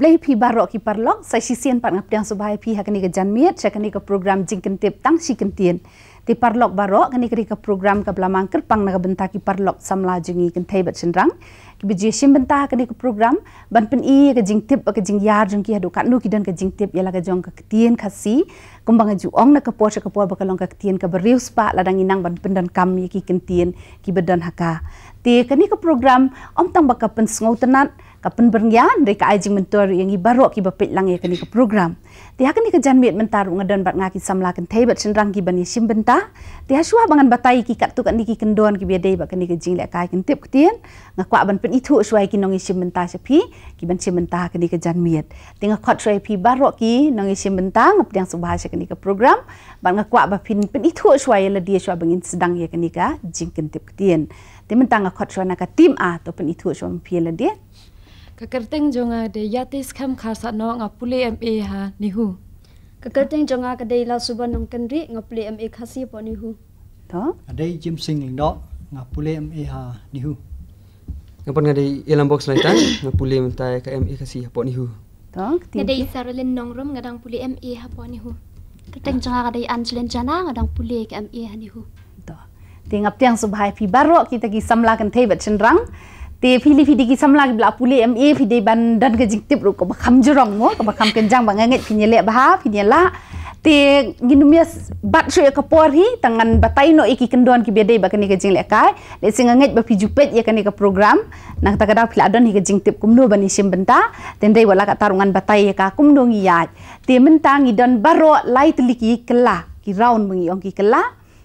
blei pi barok ki parlok sa shi sian pat ngapdang subai phi ha kani ka janmiat cha kani ka program jingken tip tang shi kentien ti parlok barok kani kari ka program ka blamang ker pang na ka benta ki parlok samla jingi kentai thai bat sindrang ki bi jie shim benta kani ka program ban pen i ka jing tip ka jing yar jing ki ha dukat nu ki dan ka jing tip yala ka jong ka ktien ka si kumbang ju ong na ka po cha ka po ba ka long ka ktien ka berius pa inang ban pen dan kam ki kentien ki bedan haka ti kani ka program om tang ba ka pen sngau tenat Kapan berngian dari ke ajing mentuaru yang ibaru ki bapit lang yang kini ke program. Tiha kini ke janmiat mentaru ngedon bat ngaki samla ken tebat senrang ki bani simbenta. Tiha suha bangan batai ki kat tukat niki kendoan ki biadai bat kini ke jing lak kai ken tip ketien. Ngakwa ban pen itu suha ki nongi simbenta sepi ki ban simbenta kini ke janmiat. Tiha kot suha pi baru ki nongi simbenta ngapit yang subah asya kini ke program. Bat ngakwa ban pen pen itu suha le dia suah bangin sedang ya kini ke jing ken tip ketien. Tiha mentang ngakot suha naka tim a pen itu suha mpia dia kakerteng jonga de yatis kham kharsa no nga pule e ha nihu kakerteng jonga ka la suba nong kanri nga e khasi po nihu tho ade jim sing ling do nga pule e ha nihu nga pon ilam box lai ta nga pule em ka em e khasi po nihu tho nga de nong rom ngadang dang pule em e ha po nihu kakerteng ha jonga ka anjulen jana ngadang dang pule ka em e ha nihu tho tingap tiang subhai phi baro kita gi samla kan thebat chenrang te pilih-pilih ki samla ki bla puli em e phidi dan ke tip rukuk ko jurang jorong mo ko kham ken jang bang ngai phinyele ba phinyela te ginum yes ya bat shu ek por tangan batai no ek kendon ya ki bede ba kani ke lekai le sing ngai ba phiju pet ye ya kani ka program nak ta kada phila don hi ke tip kumno no bani sim benta ten wala kat tarungan batai ya kum no ya te mentang i don baro light liki kela kiraun round mengi ongki kela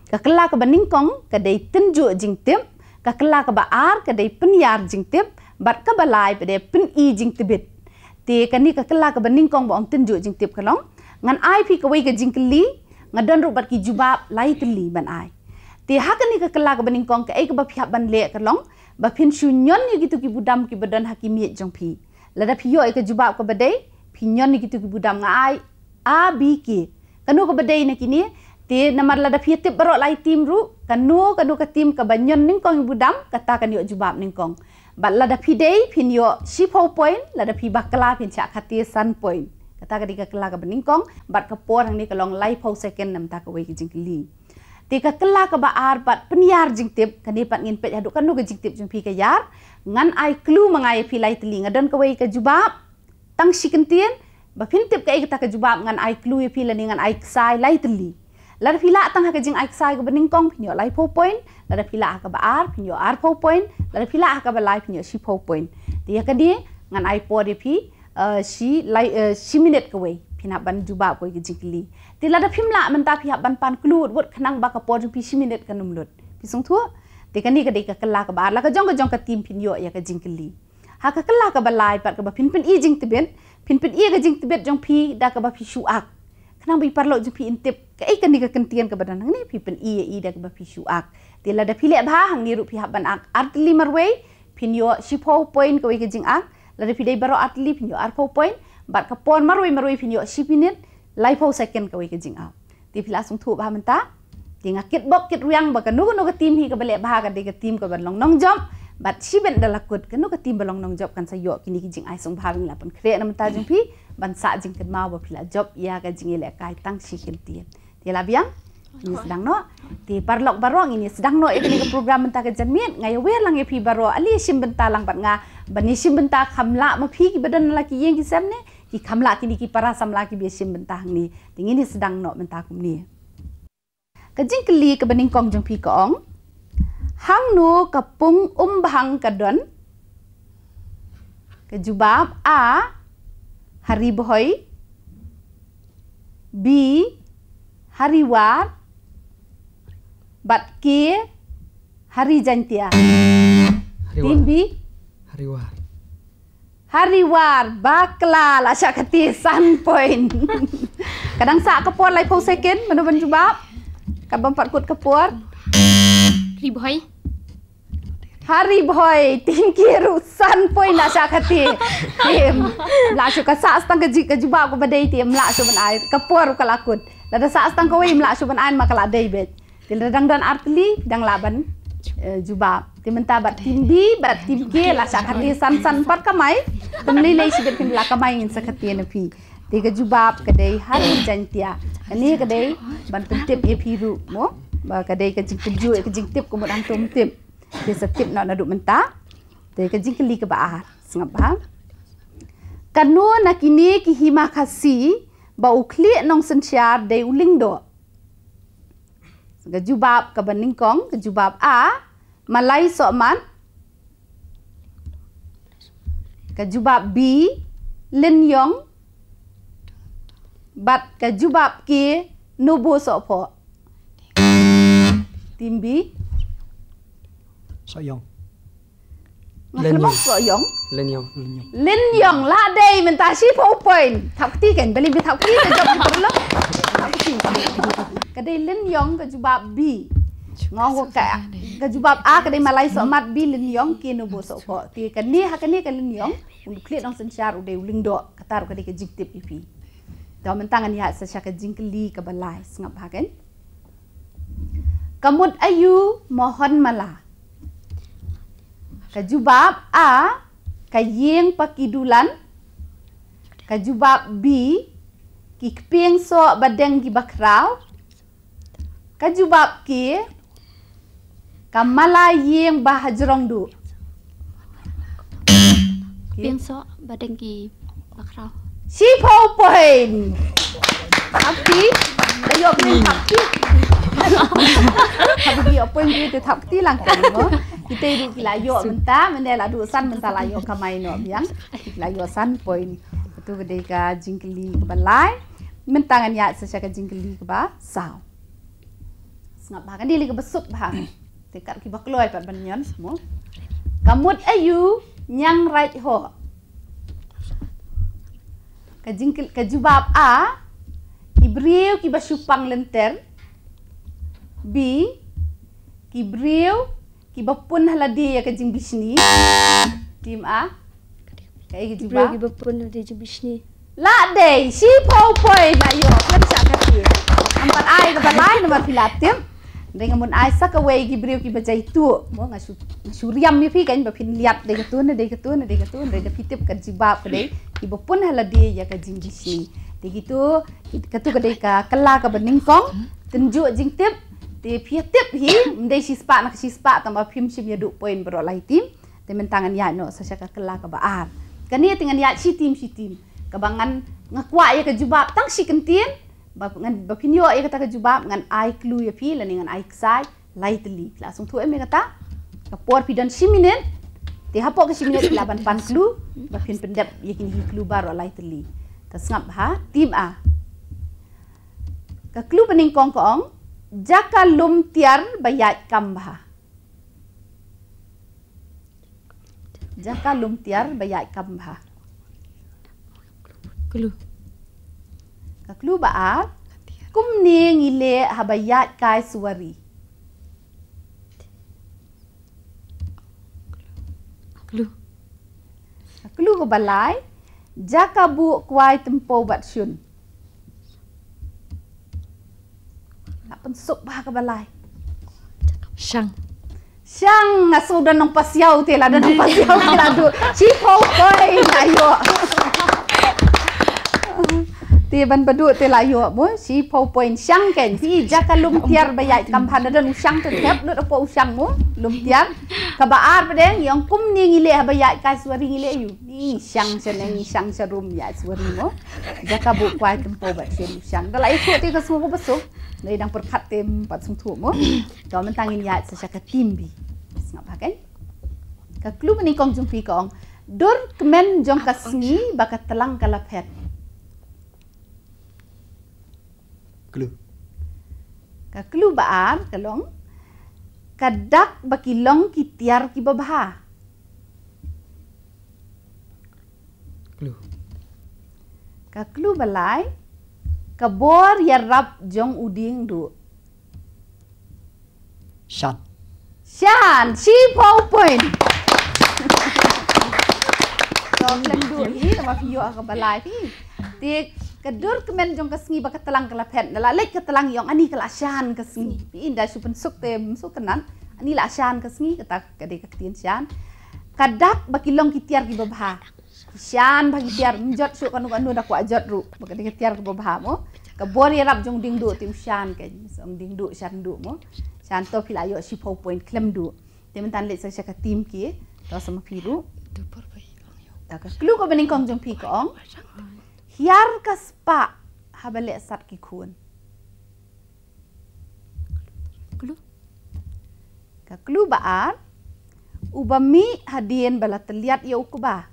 ka kela ka baning kong ka tip ka kala ka ba ar ka dei pin yar jing tip bat ka ba lai pe dei pin e jing tibit te ka ni ka kala ka ning kong ba ong tin ju jing tip ka long ngan ai pi ka wei ka jing kli nga dan ru bat ki juba lai tin li ban ai te ha ka ni ka kala ka ning kong ka ek ba phi ban le ka long ba pin shu nyon ni gitu ki budam ki badan ha ki mie jong pi Lada da pi yo ek ka juba ka ba dei pi nyon ni gitu ki budam nga ai a b k kanu ka ba dei na ki ni ti namar la dapi tip berok lai tim ru kanu kanu ka tim ka banyon ning kong budam kata kan yo jubab ning kong bat la dapi dei pin yo shipo point lada dapi bakla pin cha khati san point kata ka dikak la ka ning kong bat ka por ni ka life lai second nam ta ka wei jing li ti ka kala ka ba bat penyar jing tip kan pat ngin pet aduk kanu ka jing tip jing pi ka ngan ai clue mangai pi lai telinga dan ka wei ka jubab tang sikentien Bapin tip kaya kita kejubab dengan air clue ya pilih dengan air kesai lightly lada phila tang haka jing aiksaig bening kong pinyo lai po point lada phila haka ba ar pinyo ar po point lada phila haka ba lai pinyo shi po point di haka di ngan ai po repi eh, shi lai eh, shi minute ka wei pina ban juba ko ge jikli di lada phimla man ta phi ban pan klut wot khanang ba ka po jupi shi minute ka num lut pi sung thu di ka ni ka de ka kala ka ba la ka jong ka jong ka tim pinyo ya ka jingkli haka kala ka ba lai par ka ba pin pin i jing tibet pin pin i ga jing tibet jong phi da ka ba phi shu ak kenang bi parlo jepi intip ke ikan ni ke kentian ke badan ni pi pen iye i dak ba pi shuak tila da pile ba hang ni rupi ha ban ak artli marwe pin yo shipo point ke ke jing ak la da pide baro artli pin yo arpo point bar ka pon marwe marwe pin yo shipinit life second ke ke jing ak ti pila sung thu ba menta ti ngak kit bok kit ruyang ba ka nu nu ke tim hi ke bale ba ka de ke tim ke ban long nong jom bat shiben da la kut ke nu ke tim ba long nong jom kan sa yo kini ke jing ai sung ba ring la pon บันสะจิงกันมาบ่พิลาจบยากันจิงเลกายตั้งชีคินตีนเทลาบียงนี่สดังเนาะที่ปาร์ล็อกบารองอินี่สดังเนาะอีกนี่ก็โปรแกรมบันตากันจันมีนไงเวรลังเอพีบารออลีชิมบันตาลังบัดงาบันยิชิมบันตาคำละมาพีกีบดันละกี้ยังกี่เซมเนี่ยกี่คำละกี่นี่กี่ปาร์สัมละกี่เบชิมบันตาหังนี่ทีนี้สดังเนาะบันตากุมนี่กันจิงกลีกับบันิงกองจังพีกองหังนูกับปุงอุ้มบังกระดอนกับจูบับอา hari Haribhoi. B. Hariwar. Batki. Harijantia. Tin B. hari war baklal asya keti san point. Kadang sa kepuar lai pau second menu ban jubab. Kabam parkut kepuar. Riboy. Hari boy, tim rusan pun nak saya kata. Tim, laksu ke saat setang ke jubah aku pada tim. laksu pun air, aku ke lakut. Lada saat setang ke wim, laksu pun air, maka lak day bet. Tidak artli, dan laban eh, juba. Tim entah bat timbi, bat timgi, lah saya kata san-san empat kamai. Temani lagi sebet kena lah kamai ingin saya kata nepi. Tiga jubah ke day hari jantia. Ini ke day, bantu tip ye piru. Ke day ke jing tip ju, ke jing tip dia setip nak duduk mentah. Dia kerja keli ke bahar. Sangat faham? Kanu nak ini kihima kasih. Bau klik nong sensiar dari uling do. Kejubab ke beningkong. Kejubab A. Malai sok man. Kejubab B. Lin yong. Bat kejubab ke. Nubu sok po. Timbi. Timbi. สยองเล่นยองสยองเล่นยองเล่นยองลาเดย์มันตาชีพเอาไปทับที่เก่งไปเลยไปทับที่กันจบไปแล้วทับทีก็ได้เล่นยองกับจุบับบีงอหัวแก่กับจุบับอาก็ได้มาไล่สมัดบีเล่นยองกินอุโบสถก็ตี่กันนี่ฮะกันนี่กันเล่นยองคุณเครียดน้องสัญชาติอุดยุลิงโดกระตาร์ก็ได้กับจิกเต็มพี่พีดอมันตั้งกันยากสัญชาติจิงกลีกับบลายสงบพากันกมุดอายุมหันมาลา Kajubab A, kayeng pakidulan. Kajubab B, kikping so badeng gibakraw. Kajubab K, kamala yeng bahajrong du. Kikping so badeng gibakraw. Si Paul Point. Happy. Ayok ni happy. Tapi dia pun dia tetap ketilang kamu. Kita hidup di layok mentah, mentah lah dusan mentah layok kamai no biang. Di layok san poin itu kedeka jingkeli kebalai. Mentangan ya sesiakan jingkeli keba sao. Sengat bahkan dia lagi besuk bahkan. Dekat kibak keluar pada banyan semua. Kamut ayu nyang right ho. Kajingkel kajubab a Ibrio kibah supang lenter B ki brew ki bapun hala D ya kajing bishni. Tim A. Kaya kajing brew ki bapun hala D kajing bishni. La day si pau pau na yo. Kita bisa kasi. Nampak ay, nampak lain, nampak filatim. Dengan mun ay sak away ki brew ki baca itu. Mau ngasu ngasu riam mi fi kan bapak filiat dek tu, dek tu, dek tu, dek fitip kajing bab kadek. Ki bapun hala D ya kajing bishni. Dek itu ketuk kadek kelak kabening kong. Tunjuk jing tip, te pia tip hi mende shi spa nak shi spa tamba pim shi mia du poin bro lah tim te mentangan ya no sa kelak kela ka ba ar ya shi tim shi tim ka ba ngan nga ya ka tang shi kentin ba ngan ba yo ya ka ka juba ngan ai klu ya pi lan ngan ai sai lightly langsung sung thu me ka ta ka por pi dan shi minen te ha po minen la pan klu ba pendap ya kin hi klu ba lightly Tersengap ha tim a ah. ka pening kongkong jaka lumtiar bayat kambha. Jaka lumtiar bayat kambha. Kelu. Kelu baat, Kum ni ngile habayat kai suari. Kelu. Kelu ke balai? Jaka bu kuai tempoh bat syun. Pensuk sup bah ke balai. Syang. Syang, asu dan nong pasiau tila dan nong pasiau tila tu. Cipau koi, ayo ti ban baduk ti layo bo si powerpoint syang ken ti jaka lum tiar bayai kampan ada nu syang te tep lut apo syang mu lum tiar ka ba ar pedeng yang kum ni ngile bayai ka suari ngile yu ni syang seneng syang serum ya suari mu jaka bu kwa tempo ba sen syang da lai ko ti ka sumo baso nei dang perkat tem pat sung thu mu do men tangin ya sa syaka timbi ngapa kan? ken ka klu meni kong jumpi kong Dur kemen jongkas ah, ni bakat telang kalap head. clue. Ka clue baar kelong, kadak bakilong kitiar ki babha. Clue. Ka clue balai kabor yarap jong uding du. Shan. Shan, si pau point. Kalau lembu ini, nama video agak balai ni. Tiap ke dur ke men jong ke sengi telang ke lapet la lek ke telang yong ani ke lasan ke sengi hmm. pi inda su pen suk kenan ani lasan ke sengi kata ke de sian kadak ba long kitiar ki babha sian ba tiar, njot su kanu kanu da ku ajot ru ba ke kitiar ke babha mo ke bor rap jong ding tim sian ke som ding du sian du mo sian to pi layo si po point klem du tim tan lek sa ke tim ki tau sama pi ru Tak, kelu kau bening kong jong pi kong. Hiar lek sat habe Lesat gekuhen. kelu baan, uba mi hadien bala terlihat ya uku ba.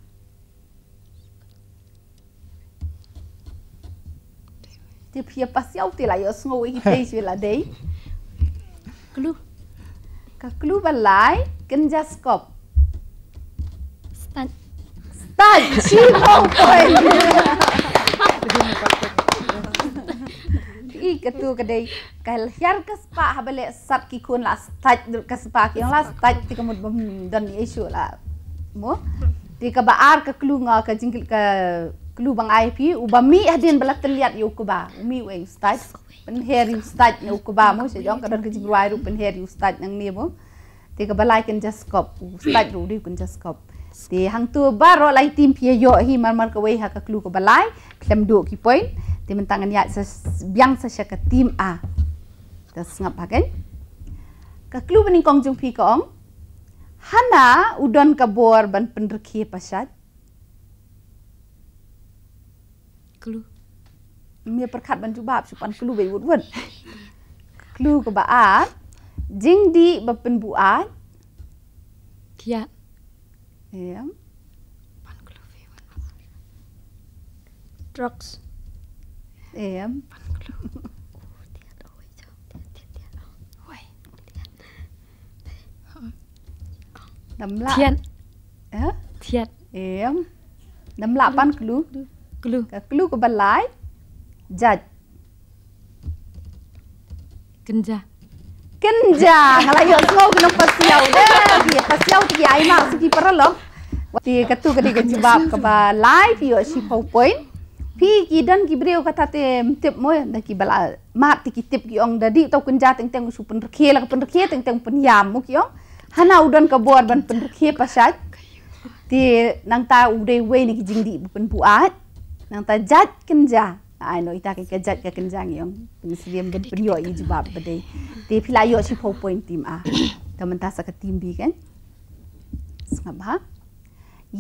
Tiap ia pasti awak tila ya semua ini teh sila deh. kelu kaklu balai kenja skop. Stan, stan, cipau poin. I ketu kedai kal hiar ke spa habale sat ki kun last tat ke spa ki yang lah tat ti kemud bum hmm, dan isu lah. Mo ti ke baar ke klu nga ke jingkil ke klu bang IP u ba mi hadin lah belat terlihat yo ku ba. Mi we start pen heri start yo ku ba mo sejong kadar ke jingwai ru pen heri start nang ni mo. Ti ke balai kan just kop start ru di kun just kop. Sti hang tu baro lai tim pia yo hi mar mar kawai ha ka klu ko balai klem do ki point tim tangan ya sa biang sa tim a ta ngap ha ken klu bening kong jung pi ka hana udon ka ban pendrekhi pasat klu mi perkat ban tu bab supan klu be wud wud klu ko ba a jing di ba pen kiat Yeah. Drugs. Yeah. Nấm lạ. Thiện. Yeah. Thiện. Yeah. Nấm lạ ban clue. Clue. glu clue của bạn lái. Judge. Kinh gia. Kenja, kalau yo tu kena pasiau deh dia pasiau tu dia ai mak suci peralok ti katu kali ke jawab ke ba lai dia si pau point pi ki dan ki breo kata te tip moy da ki bala mak ti ki tip ki ong dadi tau kun teng teng su pen rekhe la pen teng teng pen yam mu ki ong hana udan ka buar ban pen rekhe pasat ti nang ta ude we ni ki jing di pen buat nang ta jat kenja ano ita ke kejat ke kenjang yang pengisiam ke priyo i jibab bade te phila yo chi po point tim a taman ta sa ke tim bi kan sngaba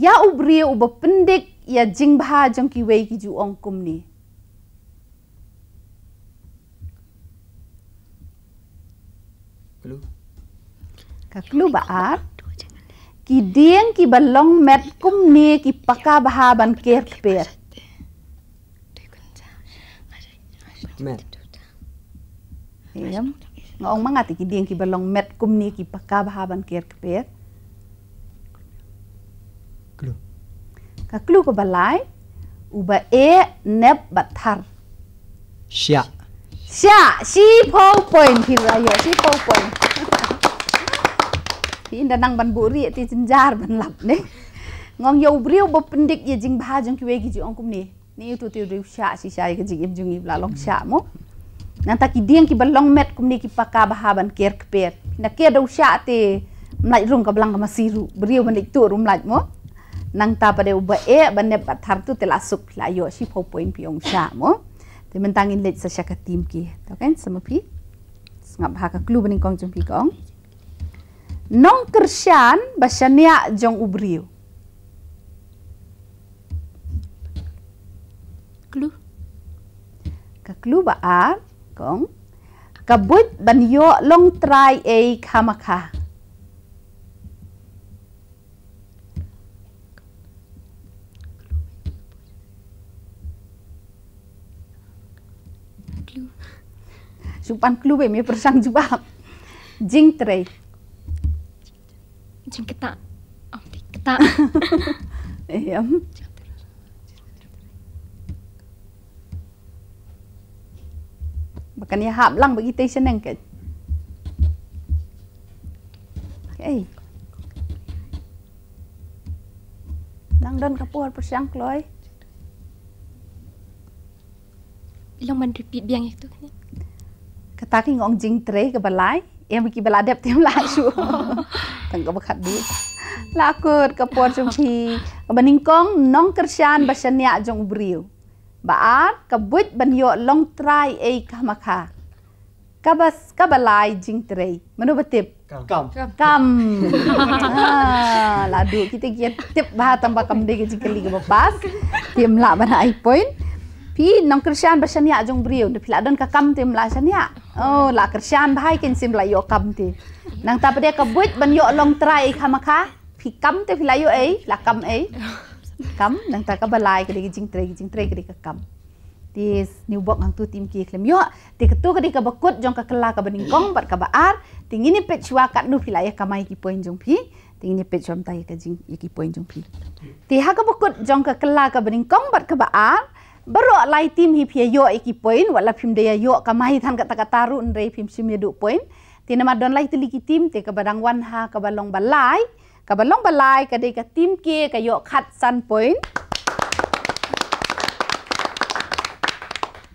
ya ubrie uba pendek ya jing bha jong ki wei ki ju ong kum ni ka klu ba a ki dieng ki balong met kum ni ki paka bha ban ker per met nga ong mga ti kidieng ki balong met kum ni ki pakab haban kier kpet eh? klu ka klu ko balai uba e nep batar sia sia si po point ki rayo si po point ti inda nang ban buri ti jinjar ban lap ne ngong yo briu bo pendik ye jing bahajong ki wegi ji ong kum ni ni tu tu riu sha si sha ke jing jing ni la long sha mo na ta ki dieng ki balong met kum ni ki paka bahaban ker ker na ke do sha te mlai rung ka blang ma siru bri ban ik tu rum lai mo nang ta pa de ba e ban ne pa thar tu te la suk la yo si pho poin pi ong sha mo te men tangin le sa sha ka tim ki to kan sama pi ngap ha ka klu ban kong jung pi kong nong kersian ba shania jong ubriu klu ba a kong kabut banyo long try a kamaka supan klu be me persang jubah, jing trei jing kita ketak. Oh, ketak. Iya. Bukan ni hap lang bagi kita senang ke? Okay. Lang dan kapuar persiang kloy. Ilang man repeat biang itu Kata ki ngong jing tre ke balai, ia balai beladap tiap lah su. Tengok bekat di. Lakut kapuar sumpi. Kebening kong nong kersian basanya jong briu. บาอาร์กบุตบัญโยลงตรายเอกมาคากบสกบลายจิงเตรยมนุบติบกัมกัมลาดูคิดเกียติบบาตัมบากัมเดกจิกลิกบบาสทีมลาบันไอพอยน์พี่น้องคริสเตียนบัชนียจงบริวเดพิลาดอนกักัมทีมลาชนียโอ้ลาคริสเตียนบ้ายกินซิมลายโยกัมทีนางตาประเดี๋ยวกบุตบัญโยลงตรายเอกมาคาพี่กัมเตพิลายโยเอลากัมเอ kam nang ta ka balai ka jing tre jing tre ka ka kam ti new box hang tu tim ki klem yo ti ketu ka di ka bekut jong ka kelak ka beningkong bat ka baar ting ini pet chua ka nu filai ya ka mai ki poin jong pi ting ini pet chom tai ya ka jing ya ki point jong pi ti ha ka bekut jong ka kelak ka beningkong bat ka baar Baru lai tim hi pia yo iki poin wala pim dia yo ka mai tan ka taka taru nrei pim simi du poin tinama don lai tiliki tim te ka badang wan ha ka balong balai กับบัลลงบัลลายกับดีกับทีมเกียกับโยกขัดซันปุ่น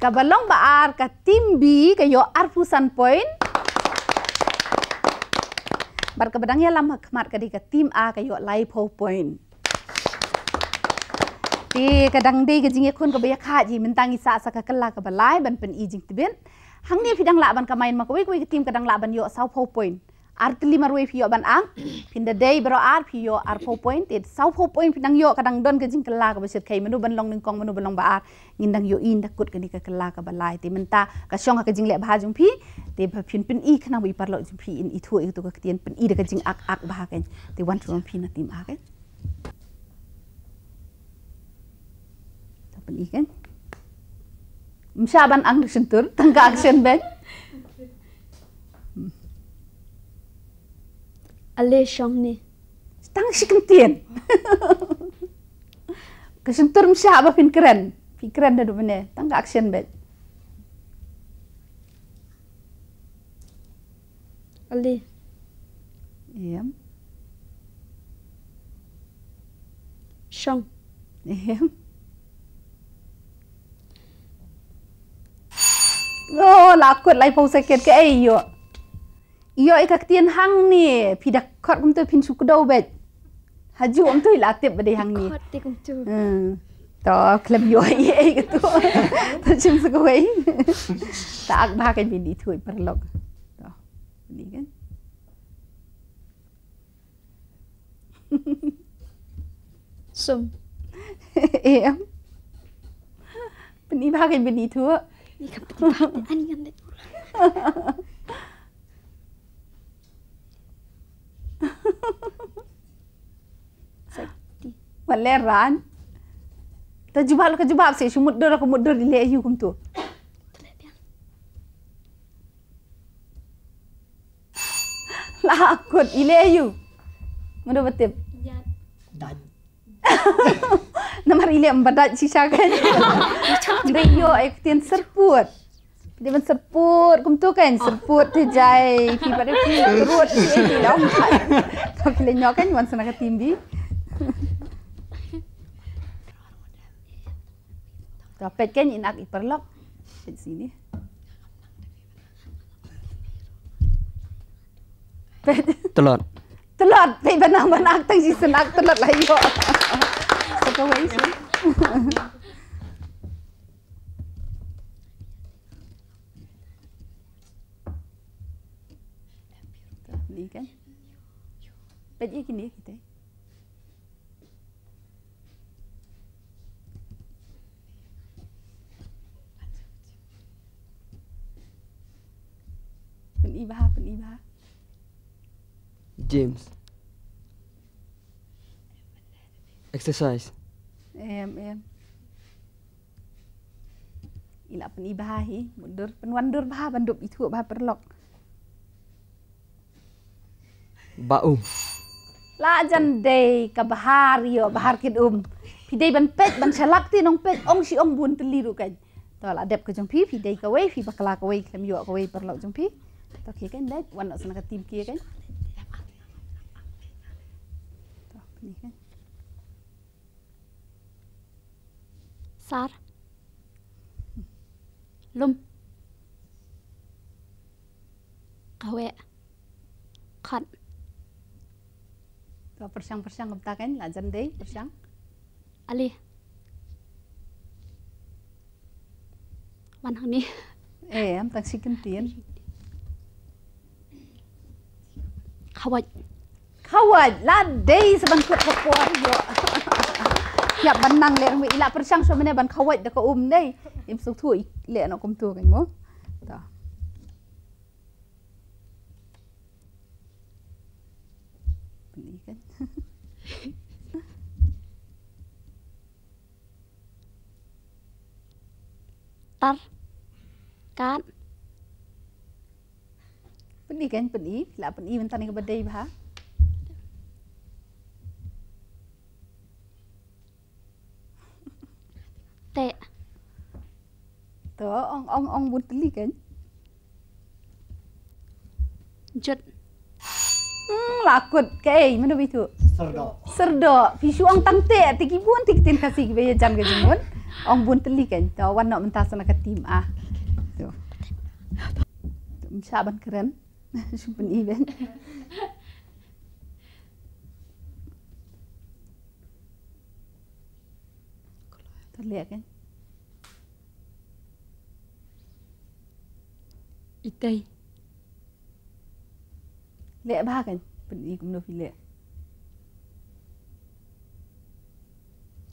กับบัลลงบัลอาร์กับทีมบีกับโยกอาร์ฟูซันปุ่นบัดกับบดังยาลำหักมัดกับดีกับทีมอากับโยกไลโพปุ่นดีกับดังดีกับจริงเงคนกับเบียคาจีมันตั้งอิสระสักกันลากับบัลลายบันเป็นอีจิงตีบินหังนี้พี่ดังละบันกับไม่มาคุยคุยกับทีมกับดังละบันโยกเซาโพปุ่น artlima ruai pio ban ang pin da day bro ar pio ar po point it sau po point pinang yo kadang don ke jing kala ka besit kai menu ban long ning kong menu ban long ba ar ngindang yo in da kut kani ka kala ka balai te menta ka syong ka jing le bha jung phi te bha phin pin i khna wi par lo jing phi in i thu i to ka tien pin i da ka jing ak ak bha ka te wan chu phi na tim ak ta pin i kan msha ban ang sentur tangka action ben Alay shangni. Tang shikin tiyan. Kasyon turm siya haba fin kren. Fin kren na dupin eh. Tang aksyon bet. Alay. Iyam. Shang. Iyam. Oh, lakut lagi pun sakit ke? Eh, อีอยกักเตียนหังนี่พี่ดักขอดกุมตัวพินชุกดเบ็ดฮัจูอุ้มตัวลาเติยบไปด้หังนี่ขอดตีกุมตัวอืต่อเคลมย่อยเอกตัวถ้าชิมสกุยตาอักบากันพินดีถุยปรลกต่อนี่กันซุสมเอ็มเปนนี้บากันพินดีถัวนี่คับอันนี้กันได้ lerran ta jubal ko jubab se shu muddo ko muddo di le yugum to la ko di le yu mudo batte dan namar ile amba dan sisa ka de yo ek tin serput dia pun serput. Kum tu kan serput tu jai. Pi pada pi. Rut. Pi pada pi. Pi pada pi. Pi pada pi. Pi pada pi. Trompet kan yang nak iperlok. Di sini. Telot. Telot. Pei benang benang tang si senak telot lagi. yo. Apa way Ini kan. Pei ini kita. Iba happen, Iba? James. Exercise. Em, em. Ila pun Iba hi, eh. mundur, penwandur bah, bandup itu bah perlok. Baum. La jan day ke bahar yo bahar kid um. Pidai ban pet ban selak ti nong pet ong si ong bun teliru kan. Tolak dek ke jong pi pidai ke wei pi bakala kawei wei kem yo ke perlok jong pi. Tá ki gan le bhain san go tíb gé kan? Sar. Lum. Kahwe. Khat. Tu persiang-persiang kepada kan, lajan deh persiang. Ali. Wan hang ni. Eh, am tak sih kentian. kawat kawat ladai day saban kut kapuan yo ya banang le ila persang so mena ban kawat da ka um nei im suk thu le nak kum thu kan mo ta ni kan tar kan Pergi kan pergi, lah pergi bentar ni kepada ibu ha. Tak. Tuh, ong ong ong buat teli kan? Jut, Hmm, lakut. Kei, mana begitu? Serdok. Serdok. Fisu ong tang tak, tiki pun tiki tin kasih kibaya jam ke jemun. Ong pun teli kan. Hmm, eh, Tuh, kan? wan nak mentah sana ke tim ah. Tuh. Tuh, mencabar keren. Je ben even. Dat lekker. Kan? Itay. Lek bahagian. Pernah ikut menurut lek.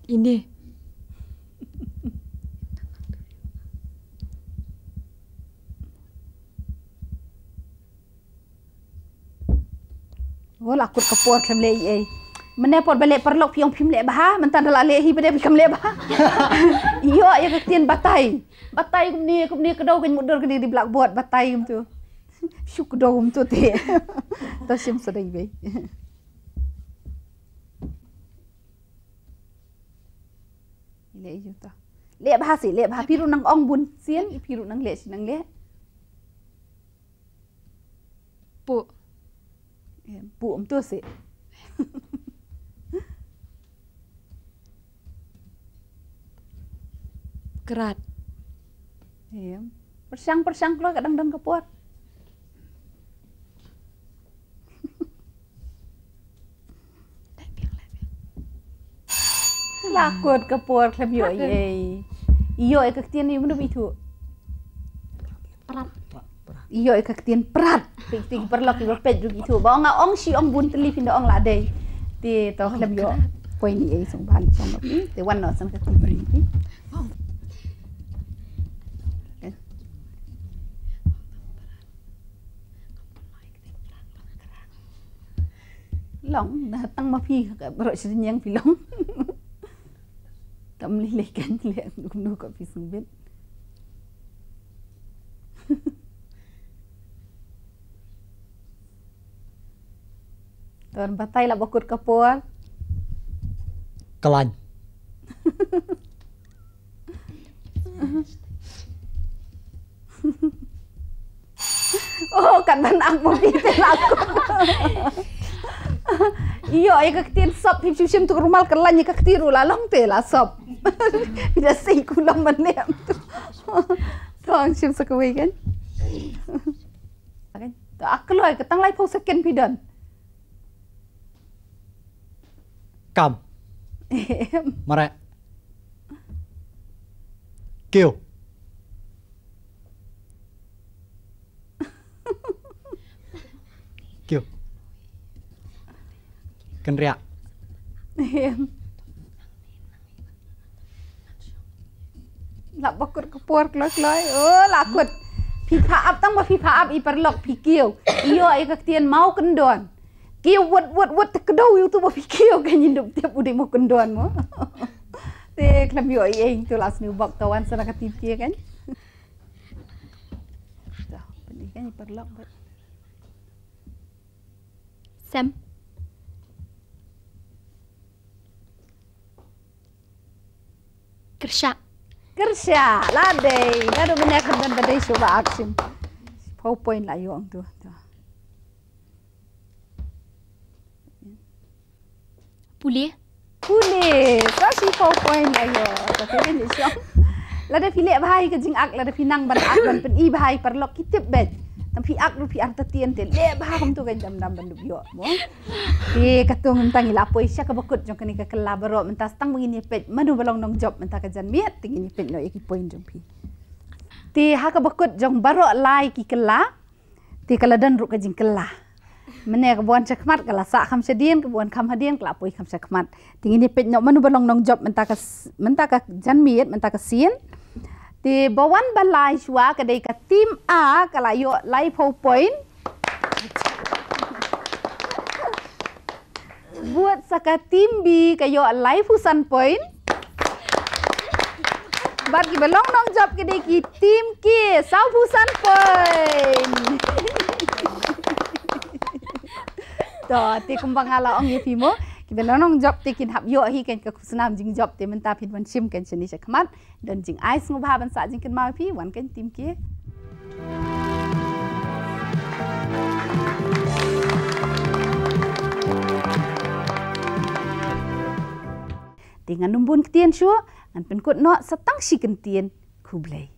Ini. Ini. អូឡាគុតកពួរខ្ញុំលេអីម្នេះពតបលេប្រឡុកភៀងភីមលេបាមិនតាន់ដល់លេហ៊ីបដេភីមលេបាយោយកទៀនបាតៃបាតៃគំនីគំនីកដោគញមុដរគនីរីប្លាក់បួតបាតៃគំទូឈុកដោគំទូទេតើសិមស្រីវិញលេយូតាលេបាសិលេបាភីរុនងអងប៊ុនសៀនភីរុនងលេឈិនងលេពួក Ya, tu 不，我们都是。Kerat. kerat. Ya, persang-persang keluar kadang-kadang kepuat. Lakut kepuat lebih yoi. Iyo ekak tiang ni mana bitu. Perap iyo e kak tin prat tik tik perlo ki ro pet jugi thu ba nga ong shi ong bun tli pin do ong la dei ti to khlem yo poi ni e song ban song ba ti wan no sam ka ti ri ti long na tang ma phi ka bro shi yang phi long tam li le kan le nu ko phi sung bin kon batai lah bakut kapur kelan oh kat banak mau pinta lah aku iyo ya kak tin sop hiu sim tu rumal kelan ya kak tiru lah long teh lah sop bila sih kulam menem tu tuang sim sekuat kan Akan, tak keluar, ketang lain pun sekian pidan. Cầm Em Mà rẹ Kiều Kiều Cần rẹ Em Lạc bọc cực bọc cực lời Ơ lạc cực Phi phá áp tăng bà phi phá áp Y bà lọc phi kiều Y ơ y các tiền mau cân đồn Kaya what what what tak kedau you tu bapak kaya kan hidup tiap budak mau kenduan mu. Te kelam yo ye itu last new bak kawan sana kat TV kan. Dah, pergi kan perlak buat. Sam. Kersha. Kersha, lade. Kadu benar kan dan badai coba aksim. Powerpoint lah yang tu. Tuh. boleh? Boleh. Tak sih kau poin ayo. Lah, tak kau ni siapa? Lada filik bahai ke jing ak lada pinang ban ak ban pen i bahai perlok kitip bet. Tapi ak rupi ar tetian te le bahai kum tu kan jam dam ban dubio. Eh katung entang ila poi sia ke bekut jong kene ke kelabaro mentas tang pet manu belong nong job mentas ke jan miat tingini pet no iki poin jong pi. Te ha ke bekut jong lai ki kelah. Te kaladan ruk ke jing kelah. mana kabuan cakmat kala sa kham shadian kabuan kham hadian kala pui kham cakmat tingi ni pet nyok manu balong nong job menta ka menta ka jan miet menta ka sien ti bawan balai shwa ka dei ka tim a kala yo lai pho point buat saka tim B kayo lai fusan point bat ki balong nong job ke dei ki tim K sau fusan point to ti kumbang ala ong ye pimo ki belo nong job ti kin hap yo hi ken ka kusnam jing job ti men ta pit wan chim ken chani sha khamat don jing ai smu bha ban sa jing ken ma pi wan ken tim ki Tengah numbun ketian syuk, dan pengkut nak setang si kentian kublai.